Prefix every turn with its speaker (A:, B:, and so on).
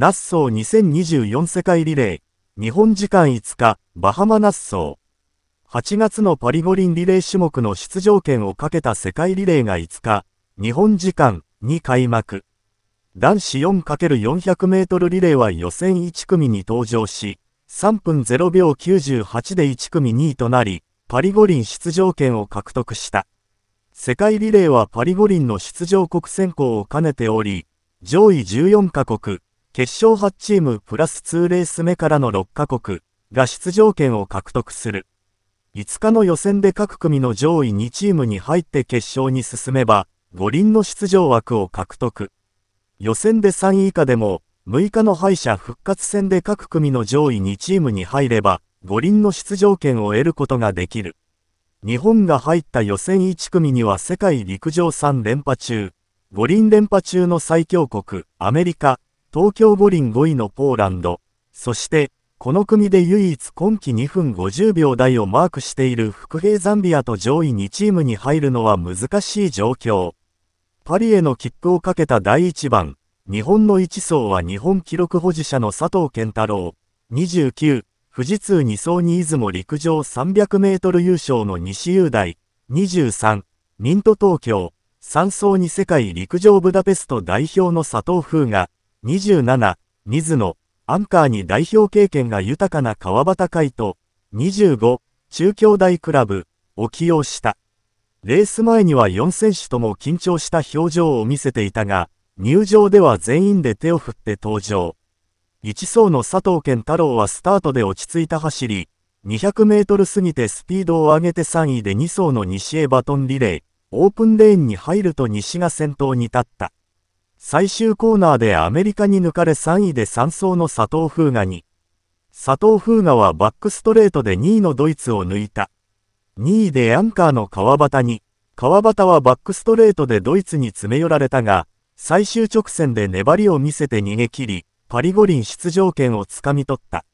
A: ナッソー2024世界リレー、日本時間5日、バハマナッソー。8月のパリ五輪リレー種目の出場権をかけた世界リレーが5日、日本時間に開幕。男子 4×400 メートルリレーは予選1組に登場し、3分0秒98で1組2位となり、パリ五輪出場権を獲得した。世界リレーはパリ五輪の出場国選考を兼ねており、上位14カ国、決勝8チームプラス2レース目からの6カ国が出場権を獲得する。5日の予選で各組の上位2チームに入って決勝に進めば、五輪の出場枠を獲得。予選で3位以下でも、6日の敗者復活戦で各組の上位2チームに入れば、五輪の出場権を得ることができる。日本が入った予選1組には世界陸上3連覇中、五輪連覇中の最強国、アメリカ、東京五輪5位のポーランド、そして、この組で唯一今季2分50秒台をマークしている福兵ザンビアと上位2チームに入るのは難しい状況。パリへの切符をかけた第1番、日本の1走は日本記録保持者の佐藤健太郎、29、富士通2走に出雲陸上300メートル優勝の西雄大、23、ミント東京、3走に世界陸上ブダペスト代表の佐藤風が、27、水野、アンカーに代表経験が豊かな川端海斗、25、中京大クラブ、を起用した。レース前には4選手とも緊張した表情を見せていたが、入場では全員で手を振って登場。1走の佐藤健太郎はスタートで落ち着いた走り、200メートル過ぎてスピードを上げて3位で2走の西へバトンリレー、オープンレーンに入ると西が先頭に立った。最終コーナーでアメリカに抜かれ3位で3走の佐藤風雅に。佐藤風雅はバックストレートで2位のドイツを抜いた。2位でアンカーの川端に。川端はバックストレートでドイツに詰め寄られたが、最終直線で粘りを見せて逃げ切り、パリ五輪出場権をつかみ取った。